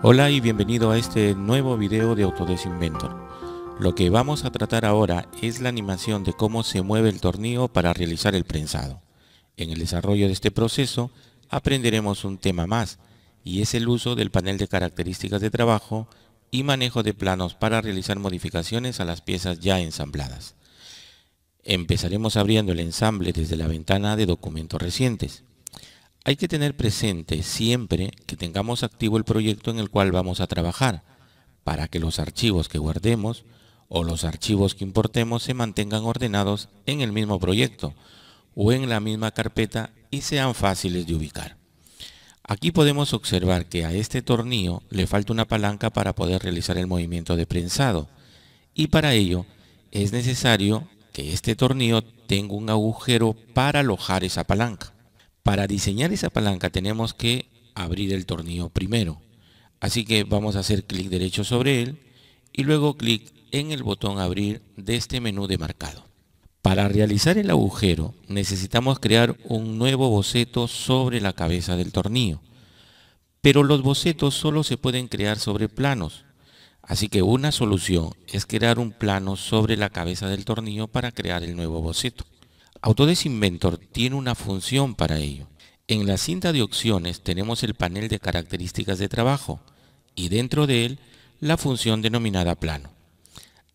Hola y bienvenido a este nuevo video de Autodesk Inventor. Lo que vamos a tratar ahora es la animación de cómo se mueve el tornillo para realizar el prensado. En el desarrollo de este proceso aprenderemos un tema más y es el uso del panel de características de trabajo y manejo de planos para realizar modificaciones a las piezas ya ensambladas. Empezaremos abriendo el ensamble desde la ventana de documentos recientes. Hay que tener presente siempre que tengamos activo el proyecto en el cual vamos a trabajar, para que los archivos que guardemos o los archivos que importemos se mantengan ordenados en el mismo proyecto o en la misma carpeta y sean fáciles de ubicar. Aquí podemos observar que a este tornillo le falta una palanca para poder realizar el movimiento de prensado y para ello es necesario que este tornillo tenga un agujero para alojar esa palanca. Para diseñar esa palanca tenemos que abrir el tornillo primero. Así que vamos a hacer clic derecho sobre él y luego clic en el botón abrir de este menú de marcado. Para realizar el agujero necesitamos crear un nuevo boceto sobre la cabeza del tornillo. Pero los bocetos solo se pueden crear sobre planos. Así que una solución es crear un plano sobre la cabeza del tornillo para crear el nuevo boceto. Autodesk Inventor tiene una función para ello. En la cinta de opciones tenemos el panel de características de trabajo y dentro de él la función denominada plano.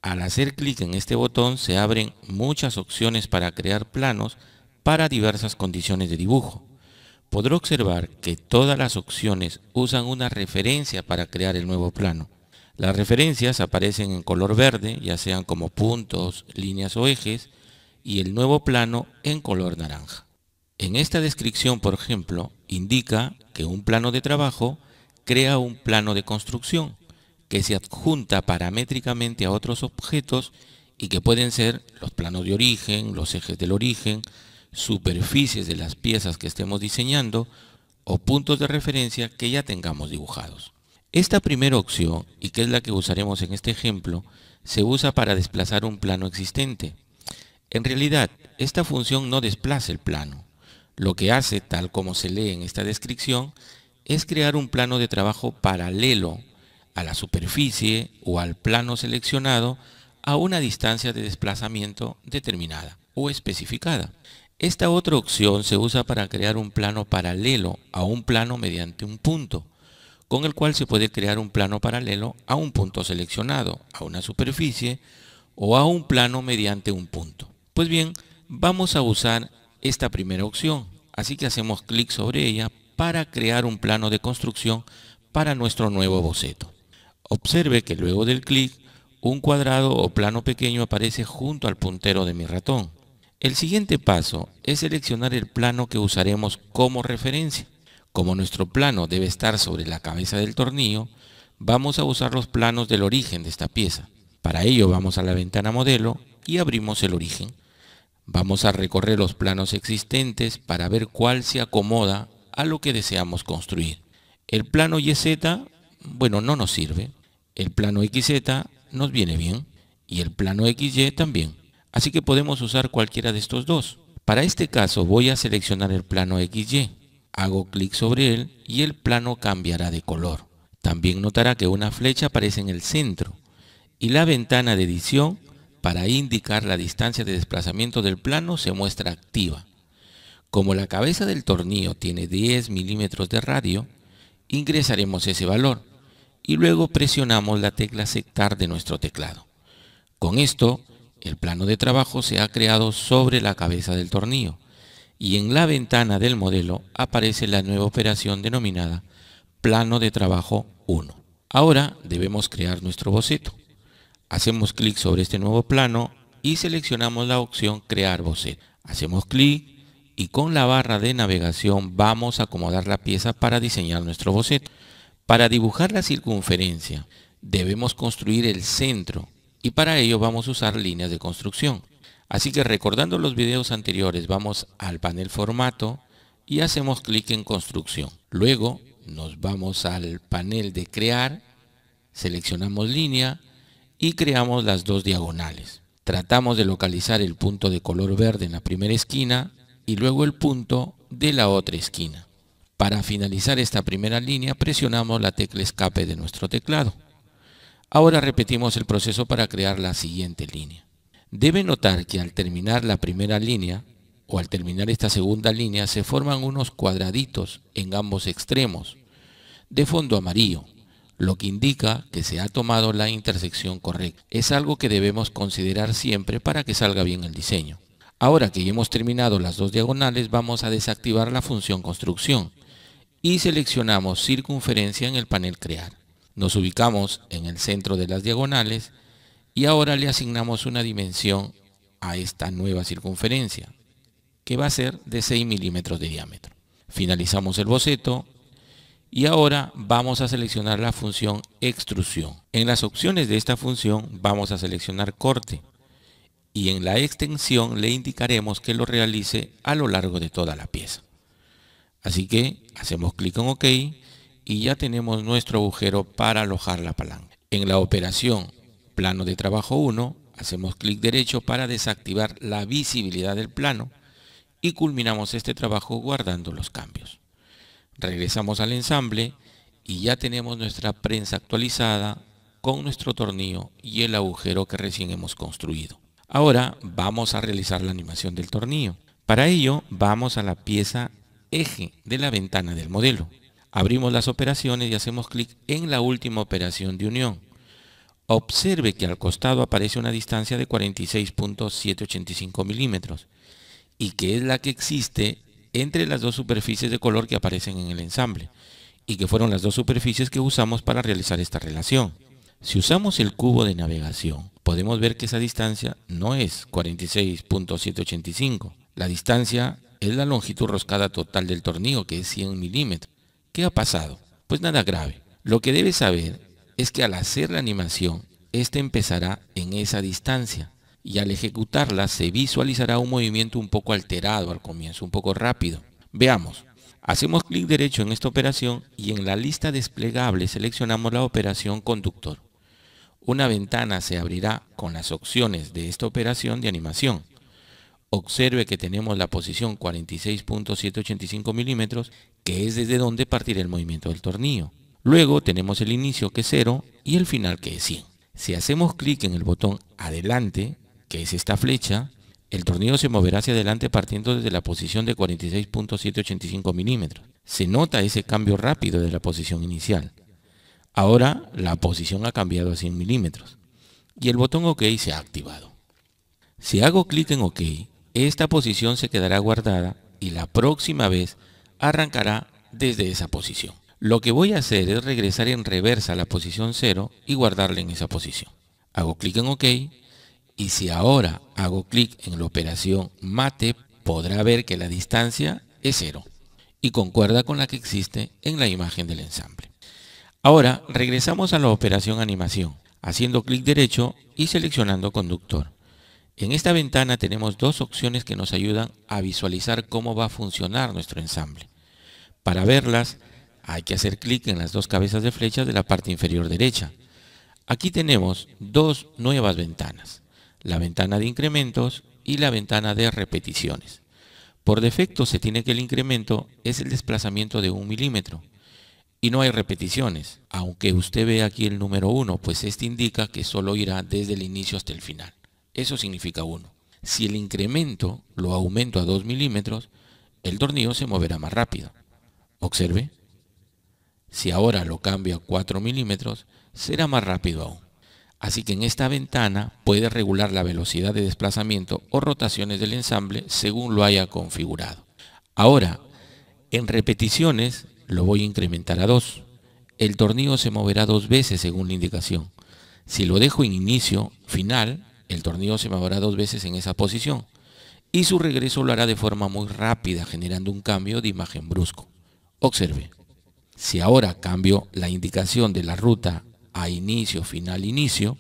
Al hacer clic en este botón se abren muchas opciones para crear planos para diversas condiciones de dibujo. Podrá observar que todas las opciones usan una referencia para crear el nuevo plano. Las referencias aparecen en color verde, ya sean como puntos, líneas o ejes, y el nuevo plano en color naranja. En esta descripción, por ejemplo, indica que un plano de trabajo crea un plano de construcción que se adjunta paramétricamente a otros objetos y que pueden ser los planos de origen, los ejes del origen, superficies de las piezas que estemos diseñando o puntos de referencia que ya tengamos dibujados. Esta primera opción, y que es la que usaremos en este ejemplo, se usa para desplazar un plano existente. En realidad, esta función no desplaza el plano. Lo que hace, tal como se lee en esta descripción, es crear un plano de trabajo paralelo a la superficie o al plano seleccionado a una distancia de desplazamiento determinada o especificada. Esta otra opción se usa para crear un plano paralelo a un plano mediante un punto, con el cual se puede crear un plano paralelo a un punto seleccionado, a una superficie o a un plano mediante un punto. Pues bien, vamos a usar esta primera opción. Así que hacemos clic sobre ella para crear un plano de construcción para nuestro nuevo boceto. Observe que luego del clic, un cuadrado o plano pequeño aparece junto al puntero de mi ratón. El siguiente paso es seleccionar el plano que usaremos como referencia. Como nuestro plano debe estar sobre la cabeza del tornillo, vamos a usar los planos del origen de esta pieza. Para ello vamos a la ventana modelo y abrimos el origen. Vamos a recorrer los planos existentes para ver cuál se acomoda a lo que deseamos construir. El plano YZ, bueno, no nos sirve. El plano XZ nos viene bien y el plano XY también. Así que podemos usar cualquiera de estos dos. Para este caso voy a seleccionar el plano XY. Hago clic sobre él y el plano cambiará de color. También notará que una flecha aparece en el centro y la ventana de edición para indicar la distancia de desplazamiento del plano se muestra activa. Como la cabeza del tornillo tiene 10 milímetros de radio, ingresaremos ese valor y luego presionamos la tecla sectar de nuestro teclado. Con esto, el plano de trabajo se ha creado sobre la cabeza del tornillo y en la ventana del modelo aparece la nueva operación denominada plano de trabajo 1. Ahora debemos crear nuestro boceto. Hacemos clic sobre este nuevo plano y seleccionamos la opción Crear bocet. Hacemos clic y con la barra de navegación vamos a acomodar la pieza para diseñar nuestro boceto. Para dibujar la circunferencia debemos construir el centro y para ello vamos a usar líneas de construcción. Así que recordando los videos anteriores vamos al panel formato y hacemos clic en construcción. Luego nos vamos al panel de crear, seleccionamos línea y creamos las dos diagonales. Tratamos de localizar el punto de color verde en la primera esquina y luego el punto de la otra esquina. Para finalizar esta primera línea presionamos la tecla escape de nuestro teclado. Ahora repetimos el proceso para crear la siguiente línea. Debe notar que al terminar la primera línea o al terminar esta segunda línea se forman unos cuadraditos en ambos extremos de fondo amarillo lo que indica que se ha tomado la intersección correcta. Es algo que debemos considerar siempre para que salga bien el diseño. Ahora que ya hemos terminado las dos diagonales, vamos a desactivar la función construcción y seleccionamos circunferencia en el panel crear. Nos ubicamos en el centro de las diagonales y ahora le asignamos una dimensión a esta nueva circunferencia, que va a ser de 6 milímetros de diámetro. Finalizamos el boceto y ahora vamos a seleccionar la función extrusión. En las opciones de esta función vamos a seleccionar corte y en la extensión le indicaremos que lo realice a lo largo de toda la pieza. Así que hacemos clic en OK y ya tenemos nuestro agujero para alojar la palanca. En la operación plano de trabajo 1 hacemos clic derecho para desactivar la visibilidad del plano y culminamos este trabajo guardando los cambios. Regresamos al ensamble y ya tenemos nuestra prensa actualizada con nuestro tornillo y el agujero que recién hemos construido. Ahora vamos a realizar la animación del tornillo. Para ello vamos a la pieza eje de la ventana del modelo. Abrimos las operaciones y hacemos clic en la última operación de unión. Observe que al costado aparece una distancia de 46.785 milímetros y que es la que existe entre las dos superficies de color que aparecen en el ensamble, y que fueron las dos superficies que usamos para realizar esta relación. Si usamos el cubo de navegación, podemos ver que esa distancia no es 46.785. La distancia es la longitud roscada total del tornillo, que es 100 milímetros. ¿Qué ha pasado? Pues nada grave. Lo que debes saber es que al hacer la animación, este empezará en esa distancia y al ejecutarla se visualizará un movimiento un poco alterado al comienzo, un poco rápido. Veamos, hacemos clic derecho en esta operación y en la lista desplegable seleccionamos la operación conductor. Una ventana se abrirá con las opciones de esta operación de animación. Observe que tenemos la posición 46.785 milímetros, que es desde donde partirá el movimiento del tornillo. Luego tenemos el inicio que es 0 y el final que es 100. Si hacemos clic en el botón adelante, que es esta flecha, el tornillo se moverá hacia adelante partiendo desde la posición de 46.785 milímetros. Se nota ese cambio rápido de la posición inicial. Ahora la posición ha cambiado a 100 milímetros y el botón OK se ha activado. Si hago clic en OK, esta posición se quedará guardada y la próxima vez arrancará desde esa posición. Lo que voy a hacer es regresar en reversa a la posición 0 y guardarla en esa posición. Hago clic en OK y si ahora hago clic en la operación mate, podrá ver que la distancia es cero y concuerda con la que existe en la imagen del ensamble. Ahora regresamos a la operación animación, haciendo clic derecho y seleccionando conductor. En esta ventana tenemos dos opciones que nos ayudan a visualizar cómo va a funcionar nuestro ensamble. Para verlas, hay que hacer clic en las dos cabezas de flecha de la parte inferior derecha. Aquí tenemos dos nuevas ventanas la ventana de incrementos y la ventana de repeticiones. Por defecto se tiene que el incremento es el desplazamiento de un milímetro y no hay repeticiones, aunque usted ve aquí el número 1, pues este indica que solo irá desde el inicio hasta el final. Eso significa 1. Si el incremento lo aumento a 2 milímetros, el tornillo se moverá más rápido. Observe. Si ahora lo cambio a 4 milímetros, será más rápido aún. Así que en esta ventana puede regular la velocidad de desplazamiento o rotaciones del ensamble según lo haya configurado. Ahora, en repeticiones lo voy a incrementar a 2. El tornillo se moverá dos veces según la indicación. Si lo dejo en inicio, final, el tornillo se moverá dos veces en esa posición. Y su regreso lo hará de forma muy rápida, generando un cambio de imagen brusco. Observe. Si ahora cambio la indicación de la ruta a inicio, final, inicio,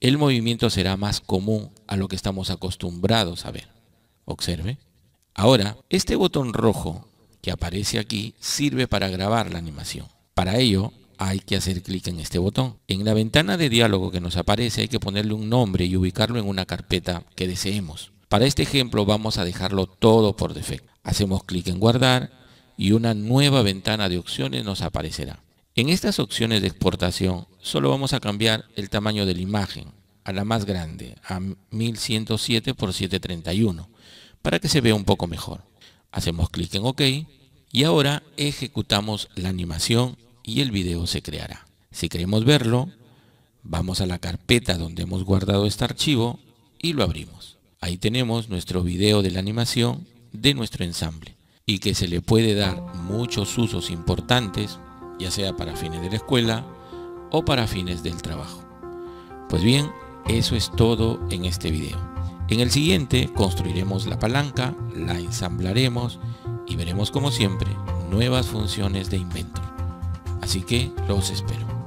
el movimiento será más común a lo que estamos acostumbrados a ver. Observe. Ahora, este botón rojo que aparece aquí sirve para grabar la animación. Para ello, hay que hacer clic en este botón. En la ventana de diálogo que nos aparece hay que ponerle un nombre y ubicarlo en una carpeta que deseemos. Para este ejemplo vamos a dejarlo todo por defecto. Hacemos clic en guardar y una nueva ventana de opciones nos aparecerá. En estas opciones de exportación solo vamos a cambiar el tamaño de la imagen a la más grande, a 1107 x 731, para que se vea un poco mejor. Hacemos clic en OK y ahora ejecutamos la animación y el video se creará. Si queremos verlo, vamos a la carpeta donde hemos guardado este archivo y lo abrimos. Ahí tenemos nuestro video de la animación de nuestro ensamble y que se le puede dar muchos usos importantes, ya sea para fines de la escuela, o para fines del trabajo. Pues bien, eso es todo en este video. En el siguiente construiremos la palanca, la ensamblaremos y veremos como siempre nuevas funciones de invento. Así que los espero.